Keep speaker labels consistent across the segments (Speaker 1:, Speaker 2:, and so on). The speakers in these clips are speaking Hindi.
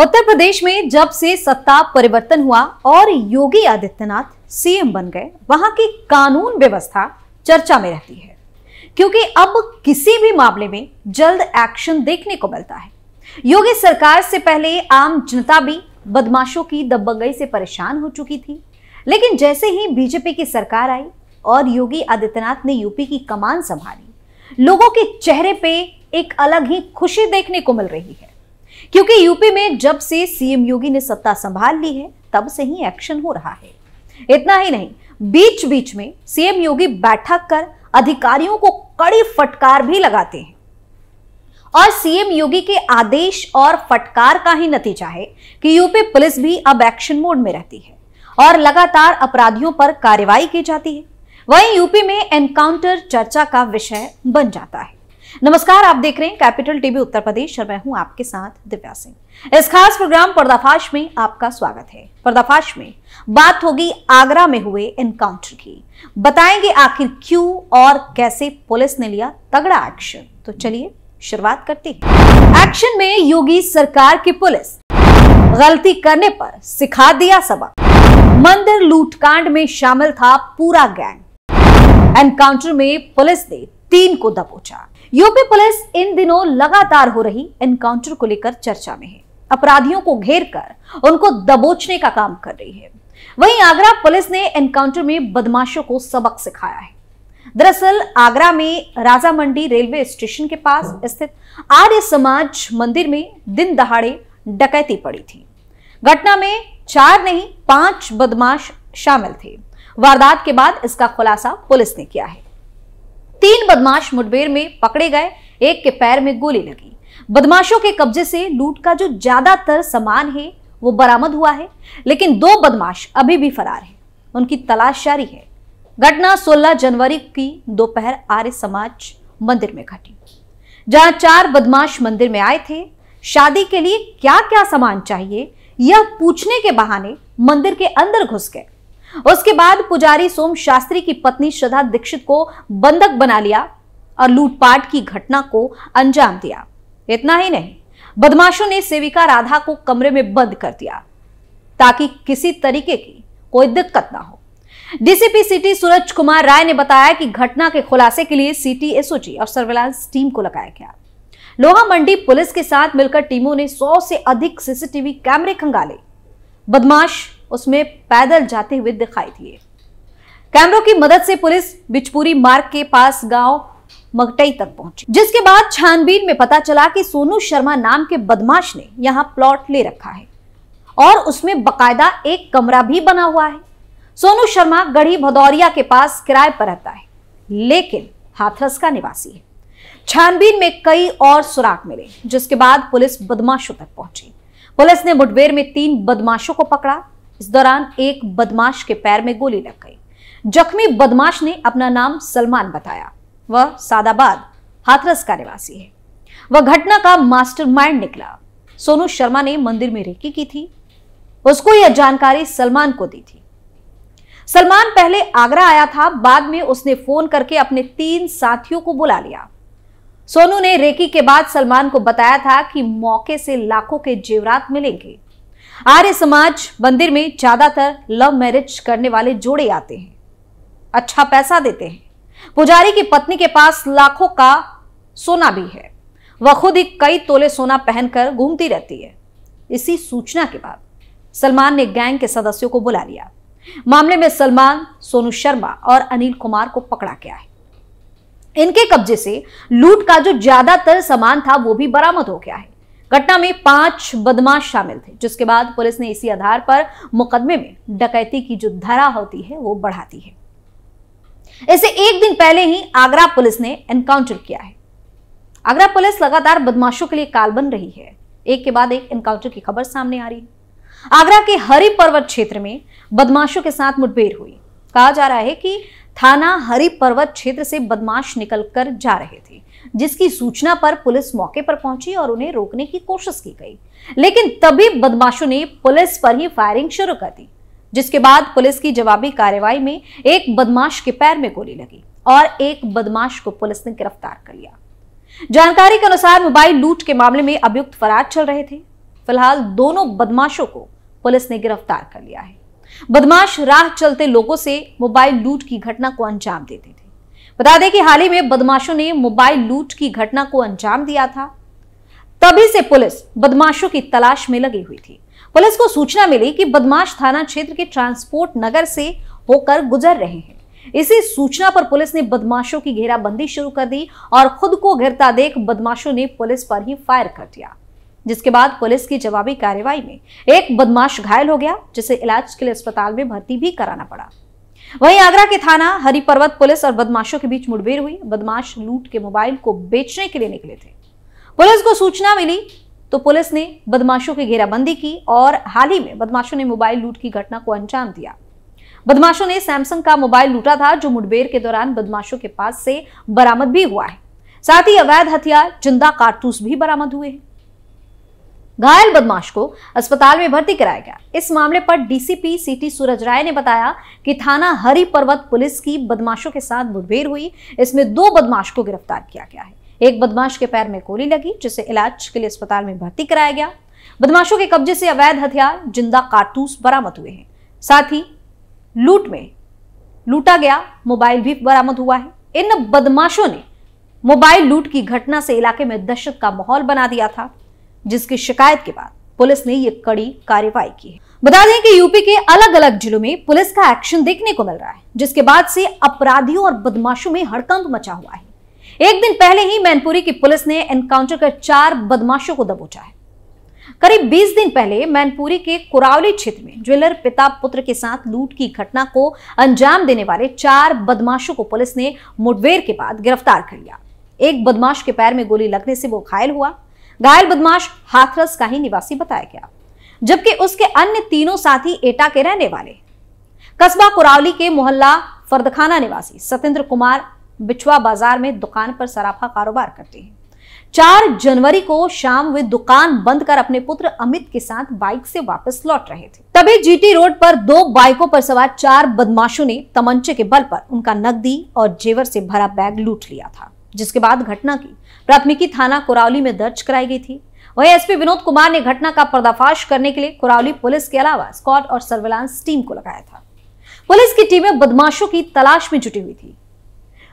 Speaker 1: उत्तर प्रदेश में जब से सत्ता परिवर्तन हुआ और योगी आदित्यनाथ सीएम बन गए वहां की कानून व्यवस्था चर्चा में रहती है क्योंकि अब किसी भी मामले में जल्द एक्शन देखने को मिलता है योगी सरकार से पहले आम जनता भी बदमाशों की दबंगई से परेशान हो चुकी थी लेकिन जैसे ही बीजेपी की सरकार आई और योगी आदित्यनाथ ने यूपी की कमान संभाली लोगों के चेहरे पे एक अलग ही खुशी देखने को मिल रही है क्योंकि यूपी में जब से सीएम योगी ने सत्ता संभाल ली है तब से ही एक्शन हो रहा है इतना ही नहीं बीच बीच में सीएम योगी बैठक कर अधिकारियों को कड़ी फटकार भी लगाते हैं और सीएम योगी के आदेश और फटकार का ही नतीजा है कि यूपी पुलिस भी अब एक्शन मोड में रहती है और लगातार अपराधियों पर कार्रवाई की जाती है वहीं यूपी में एनकाउंटर चर्चा का विषय बन जाता है नमस्कार आप देख रहे हैं कैपिटल टीवी उत्तर प्रदेश और मैं हूं आपके साथ दिव्या सिंह इस खास प्रोग्राम पर्दाफाश में आपका स्वागत है पर्दाफाश में बात होगी आगरा में हुए एनकाउंटर की बताएंगे आखिर क्यों और कैसे पुलिस ने लिया तगड़ा एक्शन तो चलिए शुरुआत करते हैं एक्शन में योगी सरकार की पुलिस गलती करने पर सिखा दिया सबक मंदिर लूटकांड में शामिल था पूरा गैंग एनकाउंटर में पुलिस ने तीन को दबोचा यूपी पुलिस इन दिनों लगातार हो रही एनकाउंटर को लेकर चर्चा में है अपराधियों को घेर कर उनको दबोचने का काम कर रही है वहीं आगरा पुलिस ने एनकाउंटर में बदमाशों को सबक सिखाया है दरअसल आगरा में राजा मंडी रेलवे स्टेशन के पास स्थित आर्य समाज मंदिर में दिन दहाड़े डकैती पड़ी थी घटना में चार नहीं पांच बदमाश शामिल थे वारदात के बाद इसका खुलासा पुलिस ने किया है तीन बदमाश मुठभेड़ में पकड़े गए एक के पैर में गोली लगी बदमाशों के कब्जे से लूट का जो ज्यादातर सामान है वो बरामद हुआ है लेकिन दो बदमाश अभी भी फरार है उनकी तलाश जारी है घटना 16 जनवरी की दोपहर आर्य समाज मंदिर में घटी जहां चार बदमाश मंदिर में आए थे शादी के लिए क्या क्या सामान चाहिए यह पूछने के बहाने मंदिर के अंदर घुस गए उसके बाद पुजारी सोम शास्त्री की पत्नी श्रद्धा दीक्षित को बंधक बना लिया और लूटपाट की घटना को अंजाम दिया इतना ही नहीं बदमाशों ने सेविका राधा को कमरे में बंद कर दिया ताकि किसी तरीके की कोई दिक्कत ना हो डीसीपी सिटी सूरज कुमार राय ने बताया कि घटना के खुलासे के लिए सिटी एसओजी और सर्विलांस टीम को लगाया गया लोहा मंडी पुलिस के साथ मिलकर टीमों ने 100 से अधिक सीसीटीवी कैमरे खंगाले बदमाश उसमें पैदल जाते हुए दिखाई दिए कैमरों की मदद से पुलिस बिचपुरी मार्ग के पास गांव मगटई तक पहुंची जिसके बाद छानबीन में पता चला कि सोनू शर्मा नाम के बदमाश ने यहां प्लॉट ले रखा है और उसमें बकायदा एक कमरा भी बना हुआ है सोनू शर्मा गढ़ी भदौरिया के पास किराए पर रहता है लेकिन हाथरस का निवासी है छानबीन में कई और सुराग मिले जिसके बाद पुलिस बदमाशों तक पहुंची पुलिस ने मुठभेड़ में तीन बदमाशों को पकड़ा इस दौरान एक बदमाश के पैर में गोली लग गई जख्मी बदमाश ने अपना नाम सलमान बताया वह सादाबाद हाथरस का निवासी है वह घटना का मास्टरमाइंड निकला सोनू शर्मा ने मंदिर में रेकी की थी उसको यह जानकारी सलमान को दी थी सलमान पहले आगरा आया था बाद में उसने फोन करके अपने तीन साथियों को बुला लिया सोनू ने रेकी के बाद सलमान को बताया था कि मौके से लाखों के जेवरात मिलेंगे आर्य समाज मंदिर में ज्यादातर लव मैरिज करने वाले जोड़े आते हैं अच्छा पैसा देते हैं पुजारी की पत्नी के पास लाखों का सोना भी है वह खुद ही कई तोले सोना पहनकर घूमती रहती है इसी सूचना के बाद सलमान ने गैंग के सदस्यों को बुला लिया मामले में सलमान सोनू शर्मा और अनिल कुमार को पकड़ा गया है इनके कब्जे से लूट का जो ज्यादातर सामान था वो भी बरामद हो गया है घटना में पांच बदमाश शामिल थे जिसके बाद पुलिस ने इसी आधार पर मुकदमे में डकैती की जो धारा होती है वो बढ़ाती है इसे एक दिन पहले ही आगरा पुलिस ने एनकाउंटर किया है आगरा पुलिस लगातार बदमाशों के लिए काल बन रही है एक के बाद एक एनकाउंटर की खबर सामने आ रही है आगरा के हरि पर्वत क्षेत्र में बदमाशों के साथ मुठभेड़ हुई कहा जा रहा है कि थाना हरि पर्वत क्षेत्र से बदमाश निकलकर जा रहे थे जिसकी सूचना पर पुलिस मौके पर पहुंची और उन्हें रोकने की कोशिश की गई लेकिन तभी बदमाशों ने पुलिस पर ही फायरिंग शुरू कर दी जिसके बाद पुलिस की जवाबी कार्रवाई में एक बदमाश के पैर में गोली लगी और एक बदमाश को पुलिस ने गिरफ्तार कर लिया जानकारी के अनुसार मोबाइल लूट के मामले में अभियुक्त फरार चल रहे थे फिलहाल दोनों बदमाशों को पुलिस ने गिरफ्तार कर लिया है बदमाश राह चलते लोगों से मोबाइल लूट की घटना को अंजाम देते थे बता दें कि हाल ही में बदमाशों ने मोबाइल लूट की घटना को अंजाम दिया था तभी से पुलिस बदमाशों की तलाश में लगी हुई थी पुलिस को सूचना मिली कि बदमाश थाना क्षेत्र के ट्रांसपोर्ट नगर से होकर गुजर रहे हैं इसी सूचना पर पुलिस ने बदमाशों की घेराबंदी शुरू कर दी और खुद को घिरता देख बदमाशों ने पुलिस पर ही फायर कर दिया जिसके बाद पुलिस की जवाबी कार्रवाई में एक बदमाश घायल हो गया जिसे इलाज के लिए अस्पताल में भर्ती भी कराना पड़ा वहीं आगरा के थाना हरिपर्वत पर्वत पुलिस और बदमाशों के बीच मुठभेड़ हुई बदमाश लूट के मोबाइल को बेचने के लिए निकले थे पुलिस को सूचना मिली तो पुलिस ने बदमाशों की घेराबंदी की और हाल ही में बदमाशों ने मोबाइल लूट की घटना को अंजाम दिया बदमाशों ने सैमसंग का मोबाइल लूटा था जो मुठभेड़ के दौरान बदमाशों के पास से बरामद भी हुआ है साथ ही अवैध हथियार जिंदा कारतूस भी बरामद हुए हैं घायल बदमाश को अस्पताल में भर्ती कराया गया इस मामले पर डीसीपी सीटी सूरज राय ने बताया कि थाना हरि पर्वत पुलिस की बदमाशों के साथ मुठभेड़ हुई इसमें दो बदमाश को गिरफ्तार किया गया है एक बदमाश के पैर में गोली लगी जिसे इलाज के लिए अस्पताल में भर्ती कराया गया बदमाशों के कब्जे से अवैध हथियार जिंदा कारतूस बरामद हुए हैं साथ ही लूट में लूटा गया मोबाइल भी बरामद हुआ है इन बदमाशों ने मोबाइल लूट की घटना से इलाके में दहशत का माहौल बना दिया था जिसकी शिकायत के बाद पुलिस ने ये कड़ी कार्रवाई की है बता दें कि यूपी के अलग अलग जिलों में पुलिस का एक्शन देखने को मिल रहा है जिसके बाद से अपराधियों और बदमाशों में हड़कंप मचा हुआ है एक दिन पहले ही मैनपुरी की पुलिस ने एनकाउंटर कर चार बदमाशों को दबोचा है करीब बीस दिन पहले मैनपुरी के कुरावली क्षेत्र में ज्वेलर पिता पुत्र के साथ लूट की घटना को अंजाम देने वाले चार बदमाशों को पुलिस ने मुठभेड़ के बाद गिरफ्तार कर लिया एक बदमाश के पैर में गोली लगने से वो घायल हुआ घायल बदमाश हाथरस का ही निवासी बताया गया जबकि उसके अन्य तीनों साथी एटा के रहने वाले कस्बा कुरावली के मोहल्ला फर्दखाना निवासी सत्येंद्र कुमार बिछवा बाजार में दुकान पर सराफा कारोबार करते हैं चार जनवरी को शाम वे दुकान बंद कर अपने पुत्र अमित के साथ बाइक से वापस लौट रहे थे तभी जीटी रोड पर दो बाइकों पर सवार चार बदमाशों ने तमंचे के बल पर उनका नकदी और जेवर से भरा बैग लूट लिया था जिसके बाद घटना की प्राथमिकी थाना कुरावली में दर्ज कराई गई थी वहीं एसपी विनोद कुमार ने घटना का पर्दाफाश करने के लिए कुरावली पुलिस के अलावा स्कॉट और सर्विलांस टीम को लगाया था पुलिस की टीमें बदमाशों की तलाश में जुटी हुई थी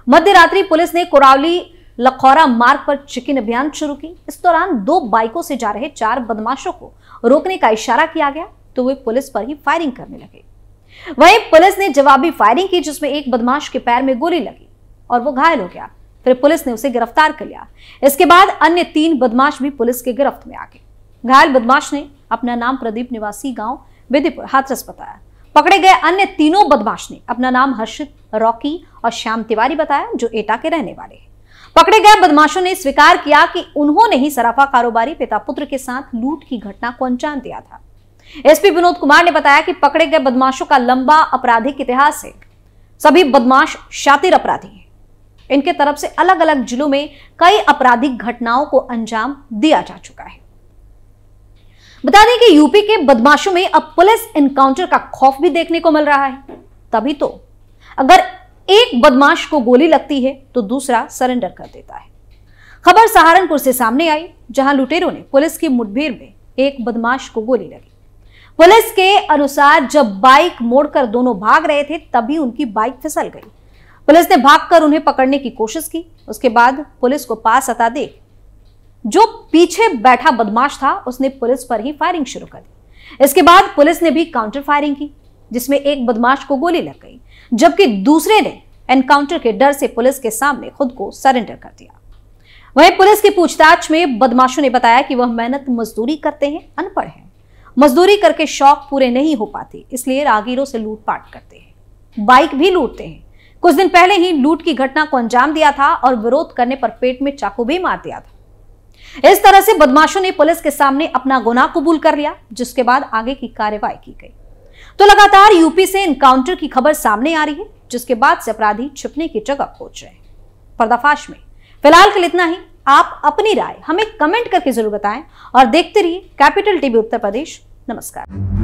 Speaker 1: मध्य रात्रि पुलिस ने कुरावली लखौरा मार्ग पर चिकन अभियान शुरू की इस दौरान दो बाइकों से जा रहे चार बदमाशों को रोकने का इशारा किया गया तो वे पुलिस पर ही फायरिंग करने लगे वहीं पुलिस ने जवाबी फायरिंग की जिसमें एक बदमाश के पैर में गोली लगी और वो घायल हो गया फिर पुलिस ने उसे गिरफ्तार कर लिया इसके बाद अन्य तीन बदमाश भी पुलिस के गिरफ्त में आ गए घायल बदमाश ने अपना नाम प्रदीप निवासी गांव बेदीपुर हाथरस बताया पकड़े गए अन्य तीनों बदमाश ने अपना नाम हर्षित रॉकी और श्याम तिवारी बताया जो एटा के रहने वाले हैं पकड़े गए बदमाशों ने स्वीकार किया कि उन्होंने ही सराफा कारोबारी पिता पुत्र के साथ लूट की घटना को अंजाम दिया था एसपी विनोद कुमार ने बताया कि पकड़े गए बदमाशों का लंबा आपराधिक इतिहास है सभी बदमाश शातिर अपराधी हैं इनके तरफ से अलग अलग जिलों में कई आपराधिक घटनाओं को अंजाम दिया जा चुका है बता दें कि यूपी के बदमाशों में अब पुलिस इनकाउंटर का खौफ भी देखने को मिल रहा है तभी तो अगर एक बदमाश को गोली लगती है तो दूसरा सरेंडर कर देता है खबर सहारनपुर से सामने आई जहां लुटेरों ने पुलिस की मुठभेड़ में एक बदमाश को गोली लगी पुलिस के अनुसार जब बाइक मोड़कर दोनों भाग रहे थे तभी उनकी बाइक फिसल गई पुलिस ने भागकर उन्हें पकड़ने की कोशिश की उसके बाद पुलिस को पास आता देख जो पीछे बैठा बदमाश था उसने पुलिस पर ही फायरिंग शुरू कर दी इसके बाद पुलिस ने भी काउंटर फायरिंग की जिसमें एक बदमाश को गोली लग गई जबकि दूसरे ने एनकाउंटर के डर से पुलिस के सामने खुद को सरेंडर कर दिया वहीं पुलिस की पूछताछ में बदमाशों ने बताया कि वह मेहनत मजदूरी करते हैं अनपढ़ हैं मजदूरी करके शौक पूरे नहीं हो पाते इसलिए रागीरों से लूटपाट करते हैं बाइक भी लूटते हैं कुछ दिन पहले ही लूट की घटना को अंजाम दिया था और विरोध करने पर पेट में चाकू भी मार दिया था इस तरह से बदमाशों ने पुलिस के सामने अपना गुनाह कबूल कर लिया जिसके बाद आगे की कार्यवाही की गई तो लगातार यूपी से इनकाउंटर की खबर सामने आ रही है जिसके बाद से अपराधी छिपने की जगह पहुंच रहे पर्दाफाश में फिलहाल के लिए इतना ही आप अपनी राय हमें कमेंट करके जरूर बताएं और देखते रहिए कैपिटल टीवी उत्तर प्रदेश नमस्कार